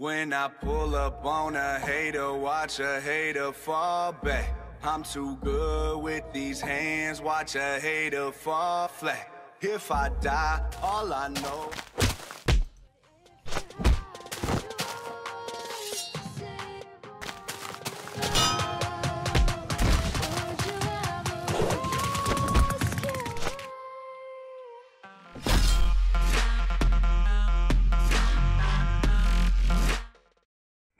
When I pull up on a hater, watch a hater fall back. I'm too good with these hands, watch a hater fall flat. If I die, all I know.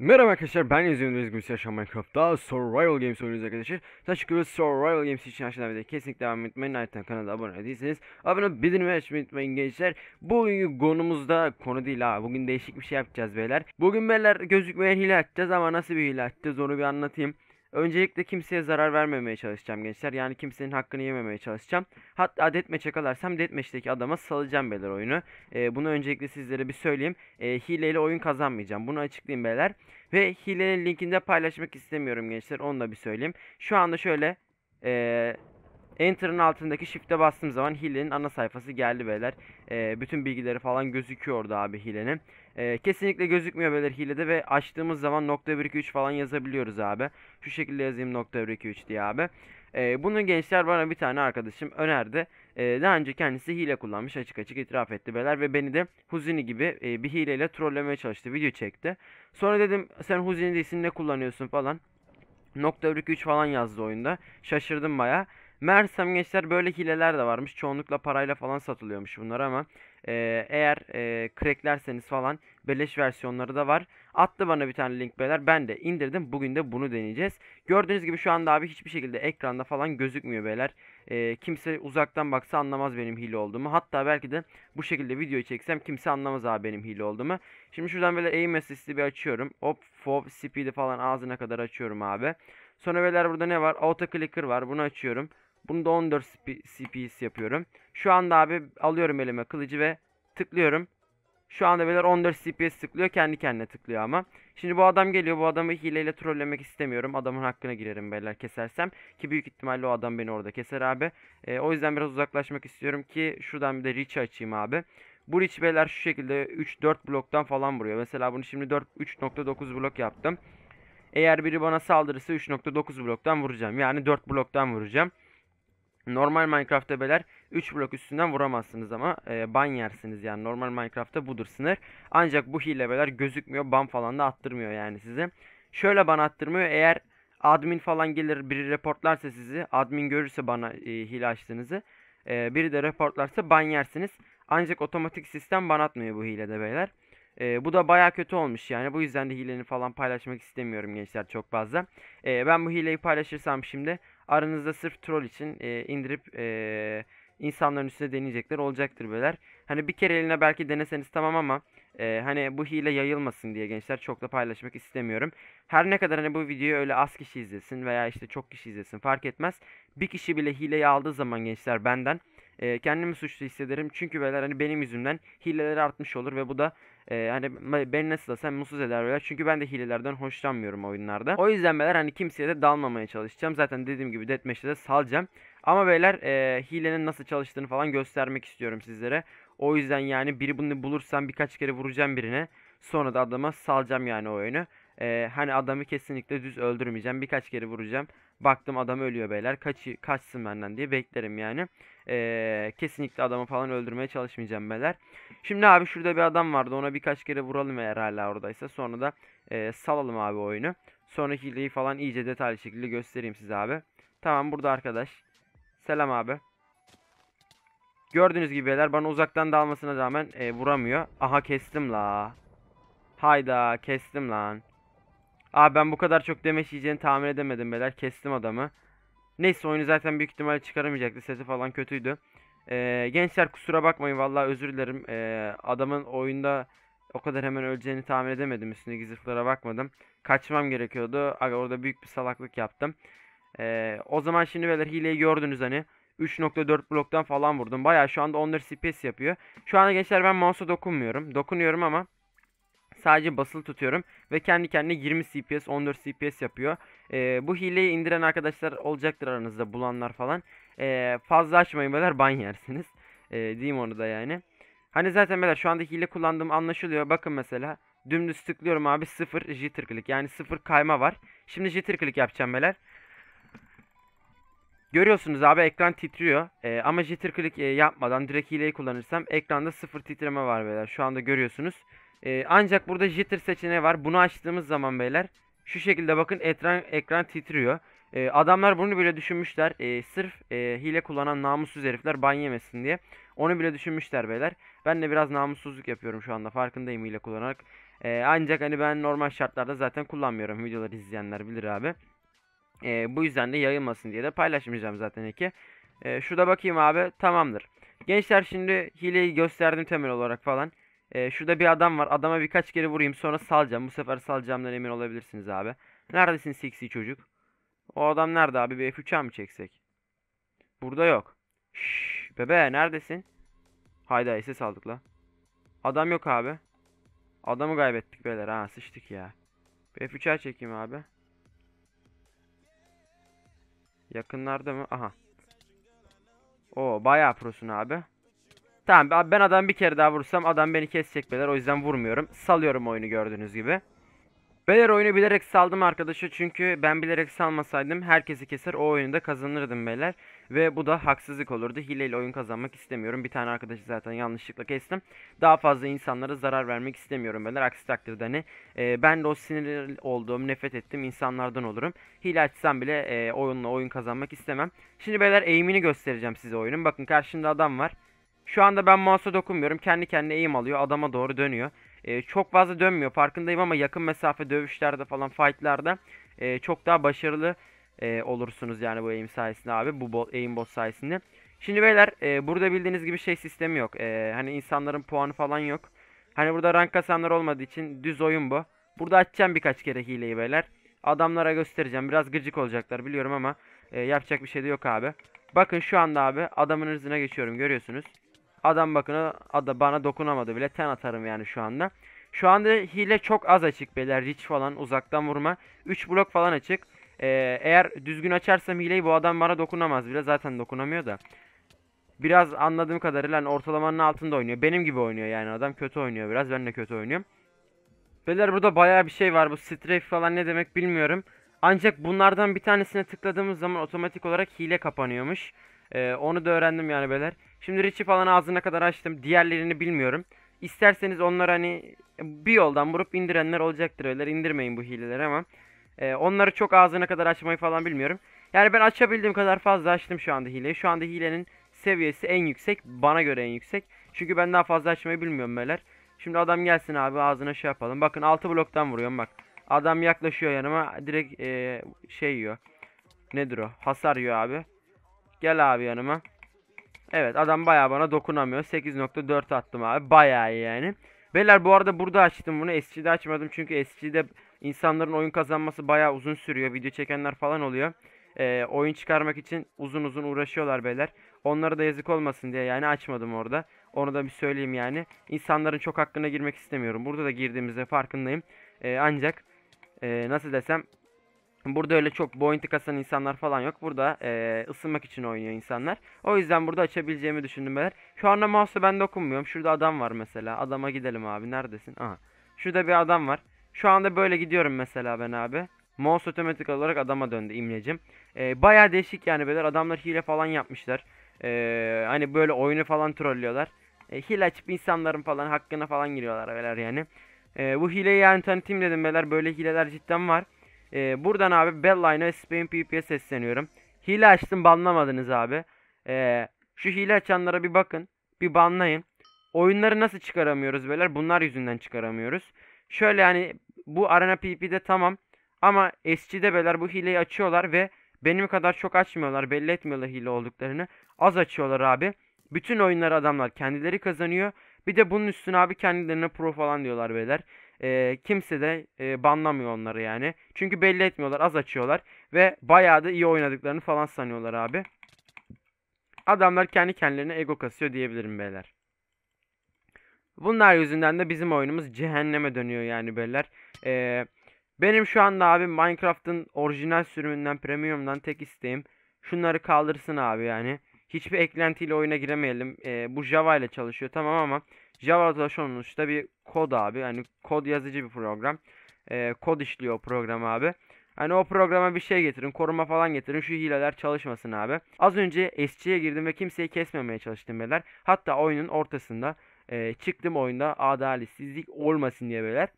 Merhaba arkadaşlar ben izlediğiniz gibi Yaşam Minecraft'ta Survival Games oynuyoruz arkadaşlar. Teşekkürler ederiz Survival Games için aşağıdan videoya kesinlikle devam etmeyin. Ayrıca kanala abone değilseniz abone olup bildirimi açmayı unutmayın gençler. Bugünkü konumuzda konu değil ha. Bugün değişik bir şey yapacağız beyler. Bugün beyler gözükmeyen hile açacağız ama nasıl bir hile açacağız onu bir anlatayım. Öncelikle kimseye zarar vermemeye çalışacağım gençler. Yani kimsenin hakkını yememeye çalışacağım. Hatta deathmatch'e kalarsam deathmatch'teki adama salacağım beyler oyunu. E, bunu öncelikle sizlere bir söyleyeyim. E, hileyle oyun kazanmayacağım. Bunu açıklayayım beyler. Ve hilenin linkini de paylaşmak istemiyorum gençler. Onu da bir söyleyeyim. Şu anda şöyle... E, Enter'ın altındaki shift'e bastığım zaman hilenin ana sayfası geldi beyler. E, bütün bilgileri falan gözüküyordu abi hilenin. E, kesinlikle gözükmüyor beyler hilede ve açtığımız zaman nokta falan yazabiliyoruz abi. Şu şekilde yazayım nokta diye abi. E, bunu gençler bana bir tane arkadaşım önerdi. E, daha önce kendisi hile kullanmış açık açık itiraf etti beyler ve beni de Huzini gibi e, bir hileyle trollemeye çalıştı video çekti. Sonra dedim sen Huzini değilsin ne kullanıyorsun falan. Nokta 3 falan yazdı oyunda. Şaşırdım baya. Mersem gençler böyle hileler de varmış. Çoğunlukla parayla falan satılıyormuş bunlar ama e, eğer e, cracklerseniz falan beleş versiyonları da var. Attı bana bir tane link beyler. Ben de indirdim. Bugün de bunu deneyeceğiz. Gördüğünüz gibi şu anda abi hiçbir şekilde ekranda falan gözükmüyor beyler. E, kimse uzaktan baksa anlamaz benim hile olduğumu. Hatta belki de bu şekilde videoyu çeksem kimse anlamaz abi benim hile olduğumu. Şimdi şuradan böyle aim assist'i bir açıyorum. Hop, fov, speed'i falan ağzına kadar açıyorum abi. Sonra beyler burada ne var? Auto clicker var. Bunu açıyorum. Bunu da 14 CPS yapıyorum. Şu anda abi alıyorum elime kılıcı ve tıklıyorum. Şu anda beyler 14 CPS tıklıyor. Kendi kendine tıklıyor ama. Şimdi bu adam geliyor. Bu adamı hileyle trollemek istemiyorum. Adamın hakkına girerim beyler kesersem. Ki büyük ihtimalle o adam beni orada keser abi. E, o yüzden biraz uzaklaşmak istiyorum ki şuradan bir de reach açayım abi. Bu reach beyler şu şekilde 3-4 bloktan falan vuruyor. Mesela bunu şimdi 3.9 blok yaptım. Eğer biri bana saldırırsa 3.9 bloktan vuracağım. Yani 4 bloktan vuracağım. Normal Minecraft beler 3 blok üstünden vuramazsınız ama e, ban yersiniz yani. Normal Minecraft'ta budur sınır. Ancak bu hilebeler gözükmüyor. Ban falan da attırmıyor yani size. Şöyle ban attırmıyor. Eğer admin falan gelir biri reportlarsa sizi admin görürse bana e, hile açtığınızı e, biri de reportlarsa ban yersiniz. Ancak otomatik sistem ban atmıyor bu hilede beyler. E, bu da baya kötü olmuş yani. Bu yüzden de hileni falan paylaşmak istemiyorum gençler çok fazla. E, ben bu hileyi paylaşırsam şimdi Aranızda sırf troll için e, indirip e, insanların üstüne deneyecekler olacaktır böyleler. Hani bir kere eline belki deneseniz tamam ama e, hani bu hile yayılmasın diye gençler çok da paylaşmak istemiyorum. Her ne kadar hani bu videoyu öyle az kişi izlesin veya işte çok kişi izlesin fark etmez. Bir kişi bile hileyi aldığı zaman gençler benden e, kendimi suçlu hissederim. Çünkü böyleler hani benim yüzümden hileleri artmış olur ve bu da e, hani beni nasıl sen mutsuz eder böyle. Çünkü ben de hilelerden hoşlanmıyorum oyunlarda. O yüzden beyler hani kimseye de dalmamaya çalışacağım. Zaten dediğim gibi deathmatch'te de salacağım. Ama beyler e, hilenin nasıl çalıştığını falan göstermek istiyorum sizlere. O yüzden yani biri bunu bulursam birkaç kere vuracağım birine. Sonra da adama salacağım yani oyunu. E, hani adamı kesinlikle düz öldürmeyeceğim. Birkaç kere vuracağım. Baktım adam ölüyor beyler. kaç kaçsın benden diye beklerim yani. Ee, kesinlikle adamı falan öldürmeye çalışmayacağım beyler. Şimdi abi şurada bir adam vardı. Ona birkaç kere vuralım eğer hala oradaysa. Sonra da e, salalım abi oyunu. Sonraki hileyi falan iyice detaylı şekilde göstereyim size abi. Tamam burada arkadaş. Selam abi. Gördüğünüz gibi beyler bana uzaktan dalmasına rağmen e, vuramıyor. Aha kestim la. Hayda kestim lan. Abi ben bu kadar çok demeç yiyeceğini tahmin edemedim beyler. Kestim adamı. Neyse oyunu zaten büyük ihtimalle çıkaramayacaktı. Sesi falan kötüydü. Ee, gençler kusura bakmayın vallahi özür dilerim. Ee, adamın oyunda o kadar hemen öleceğini tahmin edemedim. Üstündeki zırhlara bakmadım. Kaçmam gerekiyordu. Aga orada büyük bir salaklık yaptım. Ee, o zaman şimdi beyler hileyi gördünüz hani. 3.4 bloktan falan vurdum. Baya şu anda 14 CPS yapıyor. Şu anda gençler ben mouse'a dokunmuyorum. Dokunuyorum ama Sadece basılı tutuyorum ve kendi kendine 20 CPS 14 CPS yapıyor. E, bu hileyi indiren arkadaşlar olacaktır aranızda bulanlar falan. E, fazla açmayın beyler ban yersiniz. E, diyeyim onu da yani. Hani zaten beyler şu anda hile kullandığım anlaşılıyor. Bakın mesela dümdüz tıklıyorum abi 0 jitter click yani 0 kayma var. Şimdi jitter click yapacağım beyler. Görüyorsunuz abi ekran titriyor. Ee, ama jitter click e, yapmadan direkt hileyi kullanırsam ekranda sıfır titreme var beyler. Şu anda görüyorsunuz. Ee, ancak burada jitter seçeneği var. Bunu açtığımız zaman beyler şu şekilde bakın ekran, ekran titriyor. Ee, adamlar bunu bile düşünmüşler. Ee, sırf e, hile kullanan namussuz herifler ban yemesin diye. Onu bile düşünmüşler beyler. Ben de biraz namussuzluk yapıyorum şu anda farkındayım hile kullanarak. Ee, ancak hani ben normal şartlarda zaten kullanmıyorum. Videoları izleyenler bilir abi. Ee, bu yüzden de yayılmasın diye de paylaşmayacağım zaten eki. Ee, şurada bakayım abi tamamdır. Gençler şimdi hileyi gösterdim temel olarak falan. Ee, şurada bir adam var. Adama birkaç kere vurayım sonra salacağım. Bu sefer salacağımdan emin olabilirsiniz abi. Neredesin seksi çocuk? O adam nerede abi? Bir F3'e mi çeksek? Burada yok. Şşş bebe neredesin? Hayda SS aldık la. Adam yok abi. Adamı kaybettik beyler ha sıçtık ya. Bir F3'e çekeyim abi. Yakınlarda mı? Aha. O bayağı prosun abi. Tamam ben adam bir kere daha vursam adam beni kesecek beyler. O yüzden vurmuyorum. Salıyorum oyunu gördüğünüz gibi. Beyler oyunu bilerek saldım arkadaşı çünkü ben bilerek salmasaydım herkesi keser o oyunu da kazanırdım beyler. Ve bu da haksızlık olurdu. Hileyle oyun kazanmak istemiyorum. Bir tane arkadaşı zaten yanlışlıkla kestim. Daha fazla insanlara zarar vermek istemiyorum beyler. Aksi takdirde hani e, ben de o sinir olduğum, nefret ettim insanlardan olurum. Hile açsam bile e, oyunla oyun kazanmak istemem. Şimdi beyler eğimini göstereceğim size oyunun. Bakın karşımda adam var. Şu anda ben mouse'a dokunmuyorum. Kendi kendine eğim alıyor. Adama doğru dönüyor. E, çok fazla dönmüyor farkındayım ama yakın mesafe dövüşlerde falan fightlerde e, çok daha başarılı e, olursunuz yani bu eğim sayesinde abi. Bu bot, aim bot sayesinde. Şimdi beyler e, burada bildiğiniz gibi şey sistemi yok. E, hani insanların puanı falan yok. Hani burada rank kasanlar olmadığı için düz oyun bu. Burada açacağım birkaç kere hileyi beyler. Adamlara göstereceğim. Biraz gıcık olacaklar biliyorum ama e, yapacak bir şey de yok abi. Bakın şu anda abi adamın hızına geçiyorum görüyorsunuz. Adam bakın adam bana dokunamadı bile. Ten atarım yani şu anda. Şu anda hile çok az açık beyler. Reach falan uzaktan vurma. 3 blok falan açık. Ee, eğer düzgün açarsam hileyi bu adam bana dokunamaz bile. Zaten dokunamıyor da. Biraz anladığım kadarıyla hani ortalamanın altında oynuyor. Benim gibi oynuyor yani adam. Kötü oynuyor biraz. Ben de kötü oynuyorum. Beyler burada baya bir şey var. Bu strafe falan ne demek bilmiyorum. Ancak bunlardan bir tanesine tıkladığımız zaman otomatik olarak hile kapanıyormuş. Ee, onu da öğrendim yani beyler. Şimdi Richie falan ağzına kadar açtım. Diğerlerini bilmiyorum. İsterseniz onlar hani bir yoldan vurup indirenler olacaktır beyler. İndirmeyin bu hileleri ama. Ee, onları çok ağzına kadar açmayı falan bilmiyorum. Yani ben açabildiğim kadar fazla açtım şu anda hileyi. Şu anda hilenin seviyesi en yüksek. Bana göre en yüksek. Çünkü ben daha fazla açmayı bilmiyorum beyler. Şimdi adam gelsin abi ağzına şey yapalım. Bakın 6 bloktan vuruyorum bak. Adam yaklaşıyor yanıma direkt ee, şey yiyor. Nedir o? Hasar yiyor abi. Gel abi yanıma. Evet adam baya bana dokunamıyor. 8.4 attım abi. baya yani. Beyler bu arada burada açtım bunu. SC'de açmadım çünkü SC'de insanların oyun kazanması baya uzun sürüyor. Video çekenler falan oluyor. Ee, oyun çıkarmak için uzun uzun uğraşıyorlar beyler. Onlara da yazık olmasın diye yani açmadım orada. Onu da bir söyleyeyim yani. İnsanların çok hakkına girmek istemiyorum. Burada da girdiğimizde farkındayım. Ee, ancak e, nasıl desem Burada öyle çok bounty kasan insanlar falan yok. Burada e, ısınmak için oynuyor insanlar. O yüzden burada açabileceğimi düşündüm ben. Şu anda mouse'u ben dokunmuyorum. Şurada adam var mesela. Adama gidelim abi. Neredesin? Aha. Şurada bir adam var. Şu anda böyle gidiyorum mesela ben abi. Mouse otomatik olarak adama döndü imlecim. E, Baya değişik yani beyler. Adamlar hile falan yapmışlar. E, hani böyle oyunu falan trollüyorlar. E, hile açıp insanların falan hakkına falan giriyorlar beyler yani. E, bu hileyi yani tanıtayım dedim beyler. Böyle hileler cidden var. Ee, buradan abi Belline'a ve Spain PP'ye sesleniyorum. Hile açtım banlamadınız abi. Ee, şu hile açanlara bir bakın. Bir banlayın. Oyunları nasıl çıkaramıyoruz beyler? Bunlar yüzünden çıkaramıyoruz. Şöyle yani bu Arena PP'de tamam. Ama SC'de beyler bu hileyi açıyorlar ve benim kadar çok açmıyorlar. Belli etmiyorlar hile olduklarını. Az açıyorlar abi. Bütün oyunları adamlar kendileri kazanıyor. Bir de bunun üstüne abi kendilerine pro falan diyorlar beyler. E, kimse de e, banlamıyor onları yani. Çünkü belli etmiyorlar az açıyorlar. Ve bayağı da iyi oynadıklarını falan sanıyorlar abi. Adamlar kendi kendilerine ego kasıyor diyebilirim beyler. Bunlar yüzünden de bizim oyunumuz cehenneme dönüyor yani beyler. Ee, benim şu anda abi Minecraft'ın orijinal sürümünden, premium'dan tek isteğim şunları kaldırsın abi yani hiçbir eklentiyle oyuna giremeyelim. E, bu Java ile çalışıyor tamam ama Java da sonuçta bir kod abi. Hani kod yazıcı bir program. E, kod işliyor o program abi. Hani o programa bir şey getirin, koruma falan getirin, şu hileler çalışmasın abi. Az önce SC'ye girdim ve kimseyi kesmemeye çalıştım beyler. Hatta oyunun ortasında e, çıktım oyunda adaletsizlik olmasın diye beyler.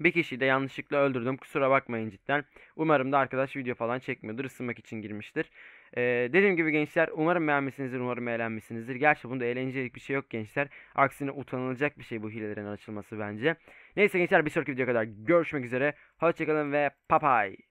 Bir kişiyi de yanlışlıkla öldürdüm. Kusura bakmayın cidden. Umarım da arkadaş video falan çekmiyordur. Isınmak için girmiştir. Ee, dediğim gibi gençler umarım beğenmişsinizdir. Umarım eğlenmişsinizdir. Gerçi bunda eğlencelik bir şey yok gençler. Aksine utanılacak bir şey bu hilelerin açılması bence. Neyse gençler bir sonraki videoya kadar görüşmek üzere. Hoşçakalın ve papay.